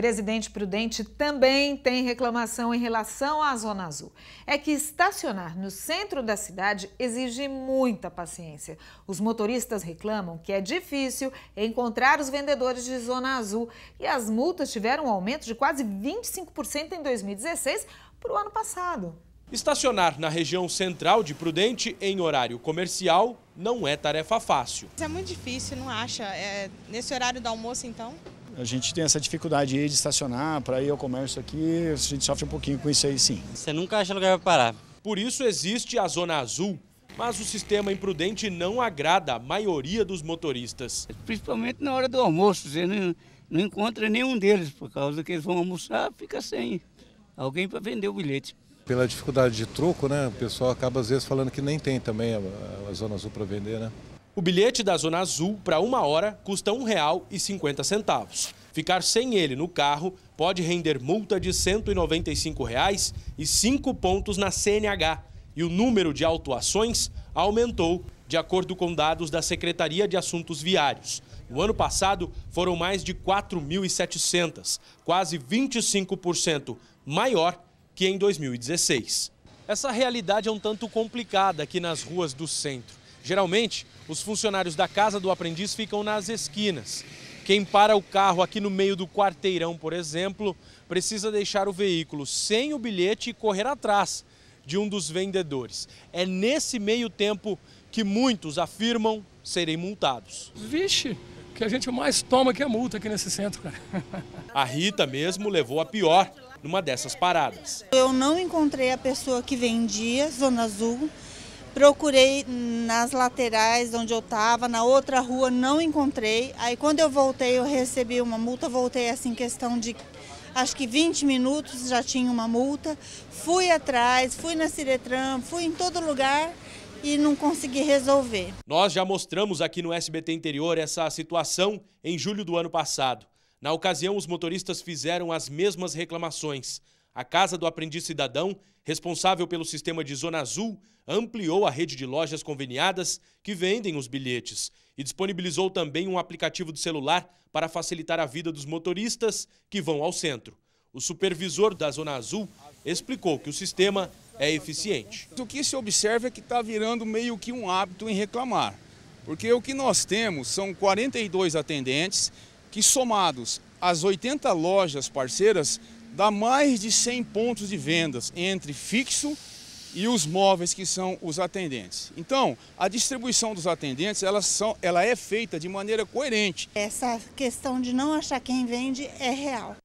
Presidente Prudente também tem reclamação em relação à Zona Azul. É que estacionar no centro da cidade exige muita paciência. Os motoristas reclamam que é difícil encontrar os vendedores de Zona Azul e as multas tiveram um aumento de quase 25% em 2016 para o ano passado. Estacionar na região central de Prudente em horário comercial não é tarefa fácil. É muito difícil, não acha? É nesse horário do almoço, então? A gente tem essa dificuldade aí de estacionar para ir ao comércio aqui, a gente sofre um pouquinho com isso aí sim. Você nunca acha lugar para parar. Por isso existe a Zona Azul, mas o sistema imprudente não agrada a maioria dos motoristas. Principalmente na hora do almoço, você não, não encontra nenhum deles, por causa que eles vão almoçar, fica sem alguém para vender o bilhete. Pela dificuldade de troco, né, o pessoal acaba às vezes falando que nem tem também a, a Zona Azul para vender, né? O bilhete da Zona Azul para uma hora custa R$ 1,50. Ficar sem ele no carro pode render multa de R$ 195,00 e cinco pontos na CNH. E o número de autuações aumentou, de acordo com dados da Secretaria de Assuntos Viários. No ano passado, foram mais de 4.700, quase 25% maior que em 2016. Essa realidade é um tanto complicada aqui nas ruas do centro. Geralmente, os funcionários da Casa do Aprendiz ficam nas esquinas. Quem para o carro aqui no meio do quarteirão, por exemplo, precisa deixar o veículo sem o bilhete e correr atrás de um dos vendedores. É nesse meio tempo que muitos afirmam serem multados. Vixe, que a gente mais toma que a é multa aqui nesse centro, cara. A Rita mesmo levou a pior numa dessas paradas. Eu não encontrei a pessoa que vendia Zona Azul, Procurei nas laterais onde eu estava, na outra rua não encontrei. Aí quando eu voltei, eu recebi uma multa, voltei assim, questão de acho que 20 minutos já tinha uma multa. Fui atrás, fui na Ciretran, fui em todo lugar e não consegui resolver. Nós já mostramos aqui no SBT Interior essa situação em julho do ano passado. Na ocasião, os motoristas fizeram as mesmas reclamações. A Casa do Aprendiz Cidadão, responsável pelo sistema de Zona Azul, ampliou a rede de lojas conveniadas que vendem os bilhetes e disponibilizou também um aplicativo do celular para facilitar a vida dos motoristas que vão ao centro. O supervisor da Zona Azul explicou que o sistema é eficiente. O que se observa é que está virando meio que um hábito em reclamar, porque o que nós temos são 42 atendentes que, somados às 80 lojas parceiras, dá mais de 100 pontos de vendas entre fixo e os móveis que são os atendentes. Então, a distribuição dos atendentes, elas são, ela é feita de maneira coerente. Essa questão de não achar quem vende é real.